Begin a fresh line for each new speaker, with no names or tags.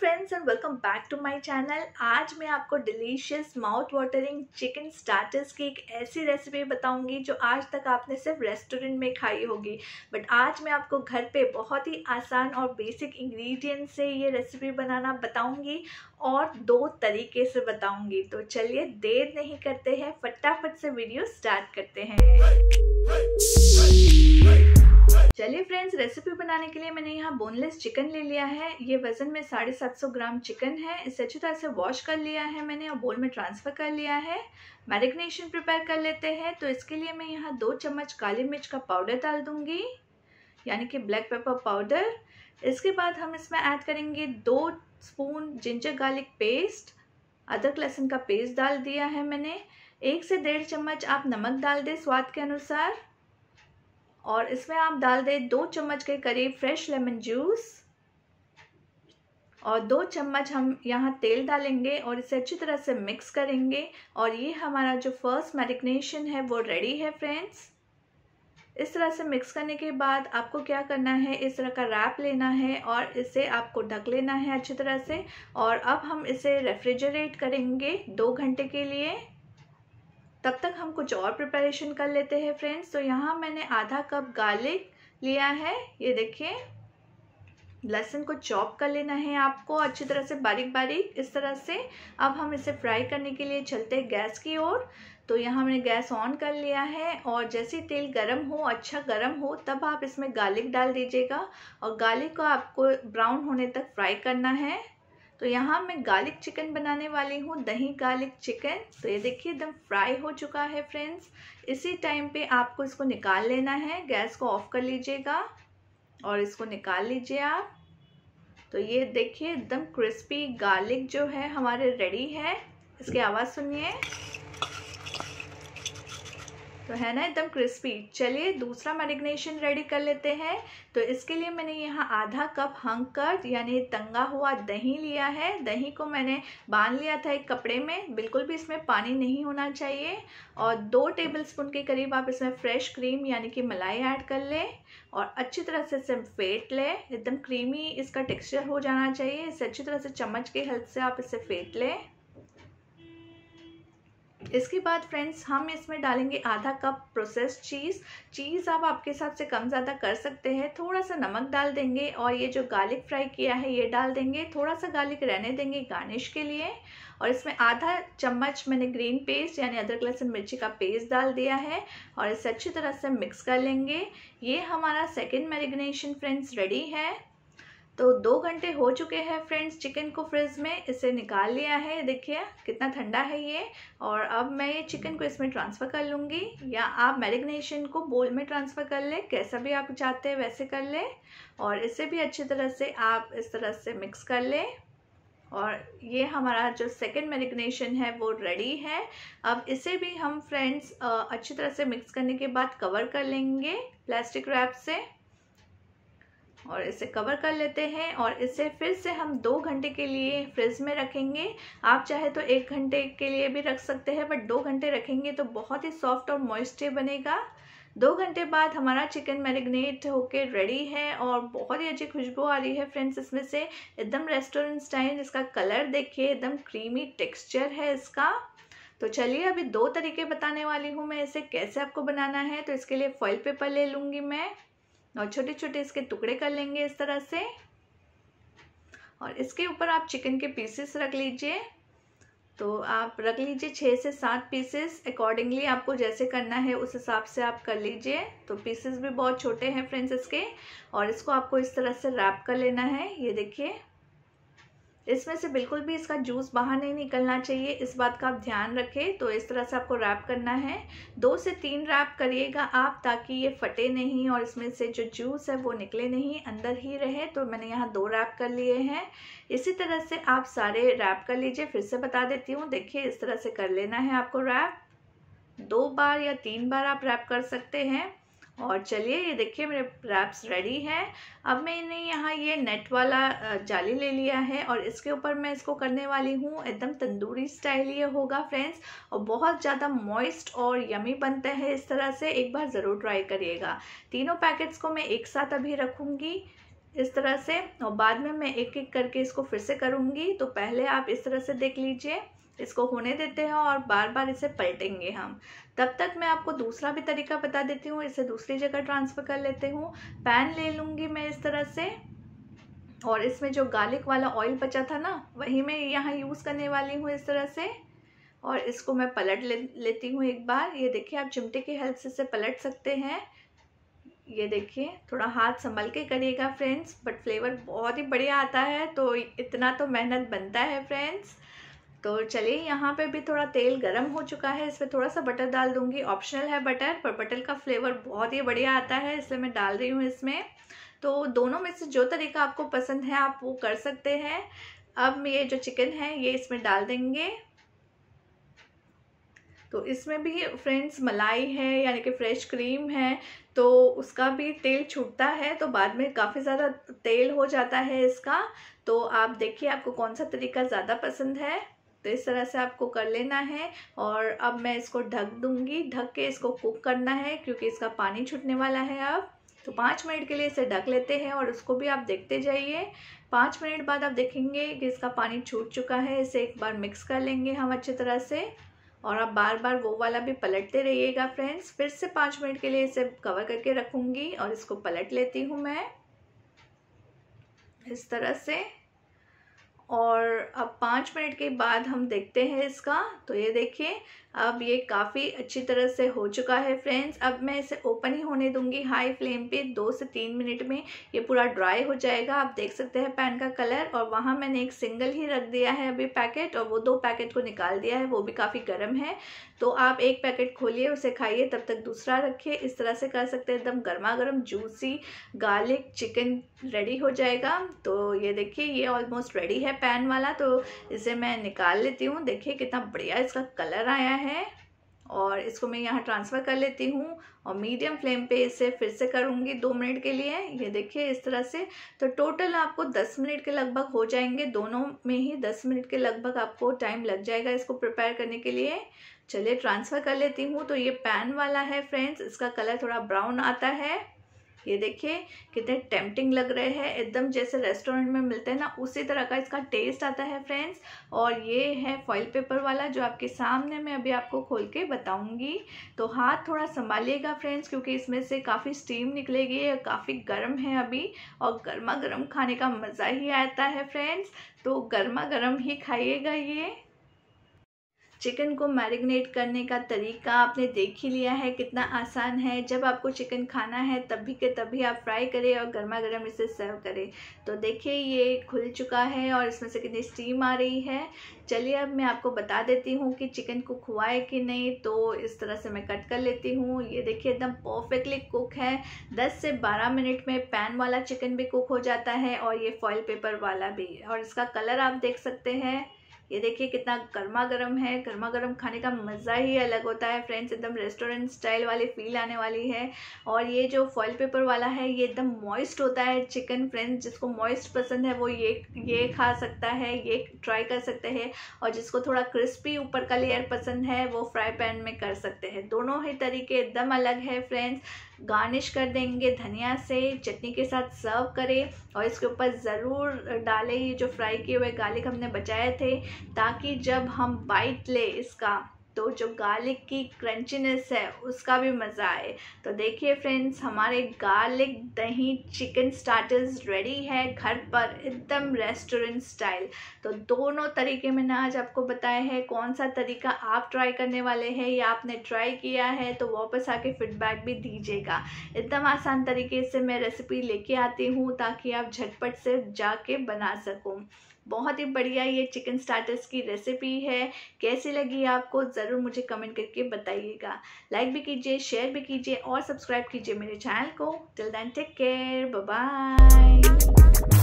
friends and welcome back to my channel आज मैं आपको delicious mouth watering chicken starters की एक ऐसी रेसिपी बताऊंगी जो आज तक आपने सिर्फ रेस्टोरेंट में खाई होगी बट आज मैं आपको घर पे बहुत ही आसान और बेसिक इंग्रेडिएंट से ये रेसिपी बनाना बताऊंगी और दो तरीके से बताऊंगी तो चलिए देर नहीं करते हैं फटाफट से वीडियो स्टार्ट करते हैं चलिए फ्रेंड्स रेसिपी बनाने के लिए मैंने यहाँ बोनलेस चिकन ले लिया है ये वज़न में साढ़े सात सौ ग्राम चिकन है इसे अच्छी तरह से वॉश कर लिया है मैंने और बोल में ट्रांसफ़र कर लिया है मैरिनेशन प्रिपेयर कर लेते हैं तो इसके लिए मैं यहाँ दो चम्मच काली मिर्च का पाउडर डाल दूँगी यानी कि ब्लैक पेपर पाउडर इसके बाद हम इसमें ऐड करेंगे दो स्पून जिंजर गार्लिक पेस्ट अदरक लहसुन का पेस्ट डाल दिया है मैंने एक से डेढ़ चम्मच आप नमक डाल दें स्वाद के अनुसार और इसमें आप डाल दें दो चम्मच के करीब फ्रेश लेमन जूस और दो चम्मच हम यहाँ तेल डालेंगे और इसे अच्छी तरह से मिक्स करेंगे और ये हमारा जो फर्स्ट मैरिग्नेशन है वो रेडी है फ्रेंड्स इस तरह से मिक्स करने के बाद आपको क्या करना है इस तरह का रैप लेना है और इसे आपको ढक लेना है अच्छी तरह से और अब हम इसे रेफ्रिजरेट करेंगे दो घंटे के लिए तब तक हम कुछ और प्रिपरेशन कर लेते हैं फ्रेंड्स तो यहाँ मैंने आधा कप गार्लिक लिया है ये देखिए लहसुन को चॉप कर लेना है आपको अच्छी तरह से बारीक बारीक इस तरह से अब हम इसे फ्राई करने के लिए चलते हैं गैस की ओर तो यहाँ हमने गैस ऑन कर लिया है और जैसे तेल गरम हो अच्छा गरम हो तब आप इसमें गार्लिक डाल दीजिएगा और गार्लिक को आपको ब्राउन होने तक फ्राई करना है तो यहाँ मैं गार्लिक चिकन बनाने वाली हूँ दही गार्लिक चिकन तो ये देखिए एकदम फ्राई हो चुका है फ्रेंड्स इसी टाइम पे आपको इसको निकाल लेना है गैस को ऑफ कर लीजिएगा और इसको निकाल लीजिए आप तो ये देखिए एकदम क्रिस्पी गार्लिक जो है हमारे रेडी है इसकी आवाज़ सुनिए तो है ना एकदम क्रिस्पी चलिए दूसरा मैरिग्नेशन रेडी कर लेते हैं तो इसके लिए मैंने यहाँ आधा कप हंग कर यानी तंगा हुआ दही लिया है दही को मैंने बांध लिया था एक कपड़े में बिल्कुल भी इसमें पानी नहीं होना चाहिए और दो टेबल स्पून के करीब आप इसमें फ्रेश क्रीम यानी कि मलाई ऐड कर लें और अच्छी तरह से इसे फेंट लें एकदम क्रीमी इसका टेक्स्चर हो जाना चाहिए इसे अच्छी तरह से चम्मच के हेल्प से आप इसे फेंट लें इसके बाद फ्रेंड्स हम इसमें डालेंगे आधा कप प्रोसेस चीज़ चीज़ आप आपके हिसाब से कम ज़्यादा कर सकते हैं थोड़ा सा नमक डाल देंगे और ये जो गार्लिक फ्राई किया है ये डाल देंगे थोड़ा सा गार्लिक रहने देंगे गार्निश के लिए और इसमें आधा चम्मच मैंने ग्रीन पेस्ट यानी अदरक लहसुन मिर्ची का पेस्ट डाल दिया है और इसे अच्छी तरह से मिक्स कर लेंगे ये हमारा सेकेंड मैरिग्नेशन फ्रेंड्स रेडी है तो दो घंटे हो चुके हैं फ्रेंड्स चिकन को फ्रिज में इसे निकाल लिया है देखिए कितना ठंडा है ये और अब मैं ये चिकन को इसमें ट्रांसफ़र कर लूँगी या आप मैरिग्नेशन को बोल में ट्रांसफ़र कर ले कैसा भी आप चाहते हैं वैसे कर ले और इसे भी अच्छी तरह से आप इस तरह से मिक्स कर ले और ये हमारा जो सेकेंड मैरिग्नेशन है वो रेडी है अब इसे भी हम फ्रेंड्स अच्छी तरह से मिक्स करने के बाद कवर कर लेंगे प्लास्टिक रैप से और इसे कवर कर लेते हैं और इसे फिर से हम दो घंटे के लिए फ्रिज में रखेंगे आप चाहे तो एक घंटे के लिए भी रख सकते हैं बट दो घंटे रखेंगे तो बहुत ही सॉफ्ट और मॉइस्चर बनेगा दो घंटे बाद हमारा चिकन मैरिनेट होके रेडी है और बहुत ही अच्छी खुशबू आ रही है फ्रेंड्स इसमें से एकदम रेस्टोरेंट स्टाइल इसका कलर देखिए एकदम क्रीमी टेक्स्चर है इसका तो चलिए अभी दो तरीके बताने वाली हूँ मैं इसे कैसे आपको बनाना है तो इसके लिए फॉइल पेपर ले लूँगी मैं और छोटे छोटे इसके टुकड़े कर लेंगे इस तरह से और इसके ऊपर आप चिकन के पीसेस रख लीजिए तो आप रख लीजिए छः से सात पीसेस अकॉर्डिंगली आपको जैसे करना है उस हिसाब से आप कर लीजिए तो पीसेस भी बहुत छोटे हैं फ्रेंड्स इसके और इसको आपको इस तरह से रैप कर लेना है ये देखिए इसमें से बिल्कुल भी इसका जूस बाहर नहीं निकलना चाहिए इस बात का आप ध्यान रखें तो इस तरह से आपको रैप करना है दो से तीन रैप करिएगा आप ताकि ये फटे नहीं और इसमें से जो जूस है वो निकले नहीं अंदर ही रहे तो मैंने यहाँ दो रैप कर लिए हैं इसी तरह से आप सारे रैप कर लीजिए फिर से बता देती हूँ देखिए इस तरह से कर लेना है आपको रैप दो बार या तीन बार आप रैप कर सकते हैं और चलिए ये देखिए मेरे रैप्स रेडी हैं अब मैंने यहाँ ये नेट वाला जाली ले लिया है और इसके ऊपर मैं इसको करने वाली हूँ एकदम तंदूरी स्टाइल ये होगा फ्रेंड्स और बहुत ज़्यादा मॉइस्ट और यमी बनता है इस तरह से एक बार ज़रूर ट्राई करिएगा तीनों पैकेट्स को मैं एक साथ अभी रखूँगी इस तरह से और बाद में मैं एक एक करके इसको फिर से करूँगी तो पहले आप इस तरह से देख लीजिए इसको होने देते हैं और बार बार इसे पलटेंगे हम तब तक मैं आपको दूसरा भी तरीका बता देती हूँ इसे दूसरी जगह ट्रांसफ़र कर लेते हूँ पैन ले लूँगी मैं इस तरह से और इसमें जो गार्लिक वाला ऑयल बचा था ना वही मैं यहाँ यूज़ करने वाली हूँ इस तरह से और इसको मैं पलट ले लेती हूँ एक बार ये देखिए आप चिमटे की हेल्प से इसे पलट सकते हैं ये देखिए थोड़ा हाथ संभल के करिएगा फ्रेंड्स बट फ्लेवर बहुत ही बढ़िया आता है तो इतना तो मेहनत बनता है फ्रेंड्स तो चलिए यहाँ पे भी थोड़ा तेल गरम हो चुका है इसमें थोड़ा सा बटर डाल दूंगी ऑप्शनल है बटर पर बटर का फ्लेवर बहुत ही बढ़िया आता है इसलिए मैं डाल रही हूँ इसमें तो दोनों में से जो तरीका आपको पसंद है आप वो कर सकते हैं अब ये जो चिकन है ये इसमें डाल देंगे तो इसमें भी फ्रेंड्स मलाई है यानी कि फ्रेश क्रीम है तो उसका भी तेल छूटता है तो बाद में काफ़ी ज़्यादा तेल हो जाता है इसका तो आप देखिए आपको कौन सा तरीका ज़्यादा पसंद है तो इस तरह से आपको कर लेना है और अब मैं इसको ढक दूंगी ढक के इसको कुक करना है क्योंकि इसका पानी छूटने वाला है अब तो पाँच मिनट के लिए इसे ढक लेते हैं और उसको भी आप देखते जाइए पाँच मिनट बाद आप देखेंगे कि इसका पानी छूट चुका है इसे एक बार मिक्स कर लेंगे हम अच्छी तरह से और आप बार बार वो वाला भी पलटते रहिएगा फ्रेंड्स फिर से पाँच मिनट के लिए इसे कवर करके रखूँगी और इसको पलट लेती हूँ मैं इस तरह से और अब पाँच मिनट के बाद हम देखते हैं इसका तो ये देखिए अब ये काफ़ी अच्छी तरह से हो चुका है फ्रेंड्स अब मैं इसे ओपन ही होने दूंगी हाई फ्लेम पे दो से तीन मिनट में ये पूरा ड्राई हो जाएगा आप देख सकते हैं पैन का कलर और वहाँ मैंने एक सिंगल ही रख दिया है अभी पैकेट और वो दो पैकेट को निकाल दिया है वो भी काफ़ी गर्म है तो आप एक पैकेट खोलिए उसे खाइए तब तक दूसरा रखिए इस तरह से कर सकते हैं एकदम गर्मा गर्म जूसी गार्लिक चिकन रेडी हो जाएगा तो ये देखिए ये ऑलमोस्ट रेडी है पैन वाला तो इसे मैं निकाल लेती हूँ देखिए कितना बढ़िया इसका कलर आया है है और इसको मैं यहाँ ट्रांसफ़र कर लेती हूँ और मीडियम फ्लेम पे इसे फिर से करूँगी दो मिनट के लिए ये देखिए इस तरह से तो टोटल आपको दस मिनट के लगभग हो जाएंगे दोनों में ही दस मिनट के लगभग आपको टाइम लग जाएगा इसको प्रिपेयर करने के लिए चलिए ट्रांसफ़र कर लेती हूँ तो ये पैन वाला है फ्रेंड्स इसका कलर थोड़ा ब्राउन आता है ये देखिए कितने टेम्पटिंग लग रहे हैं एकदम जैसे रेस्टोरेंट में मिलते हैं ना उसी तरह का इसका टेस्ट आता है फ्रेंड्स और ये है फॉइल पेपर वाला जो आपके सामने मैं अभी आपको खोल के बताऊँगी तो हाथ थोड़ा संभालिएगा फ्रेंड्स क्योंकि इसमें से काफ़ी स्टीम निकलेगी काफ़ी गर्म है अभी और गर्मा गर्म खाने का मज़ा ही आता है फ्रेंड्स तो गर्मा गर्म ही खाइएगा ये चिकन को मैरिनेट करने का तरीका आपने देख ही लिया है कितना आसान है जब आपको चिकन खाना है तभी के तभी आप फ्राई करें और गर्मा गर्म इसे सर्व करें तो देखिए ये खुल चुका है और इसमें से कितनी स्टीम आ रही है चलिए अब मैं आपको बता देती हूँ कि चिकन कुक हुआ है कि नहीं तो इस तरह से मैं कट कर लेती हूँ ये देखिए एकदम परफेक्टली कुक है दस से बारह मिनट में पैन वाला चिकन भी कुक हो जाता है और ये फॉइल पेपर वाला भी और इसका कलर आप देख सकते हैं ये देखिए कितना गर्मा गर्म है गर्मा गर्म खाने का मज़ा ही अलग होता है फ्रेंड्स एकदम रेस्टोरेंट स्टाइल वाली फील आने वाली है और ये जो फॉइल पेपर वाला है ये एकदम मॉइस्ट होता है चिकन फ्रेंड्स जिसको मॉइस्ट पसंद है वो ये ये खा सकता है ये ट्राई कर सकते हैं और जिसको थोड़ा क्रिस्पी ऊपर का लेयर पसंद है वो फ्राई पैन में कर सकते हैं दोनों ही तरीके एकदम अलग है फ्रेंड्स गार्निश कर देंगे धनिया से चटनी के साथ सर्व करें और इसके ऊपर ज़रूर डालें ये जो फ्राई किए हुए गार्लिक हमने बचाए थे ताकि जब हम बाइट ले इसका तो जो गार्लिक की क्रंचीनेस है उसका भी मज़ा आए तो देखिए फ्रेंड्स हमारे गार्लिक दही चिकन स्टार्टर्स रेडी है घर पर एकदम रेस्टोरेंट स्टाइल तो दोनों तरीके मैंने आज आपको बताया है कौन सा तरीका आप ट्राई करने वाले हैं या आपने ट्राई किया है तो वापस आके फीडबैक भी दीजिएगा एकदम आसान तरीके से मैं रेसिपी लेके आती हूँ ताकि आप झटपट से जाके बना सकूँ बहुत ही बढ़िया ये चिकन स्टार्टर्स की रेसिपी है कैसी लगी आपको ज़रूर मुझे कमेंट करके बताइएगा लाइक भी कीजिए शेयर भी कीजिए और सब्सक्राइब कीजिए मेरे चैनल को till then take care bye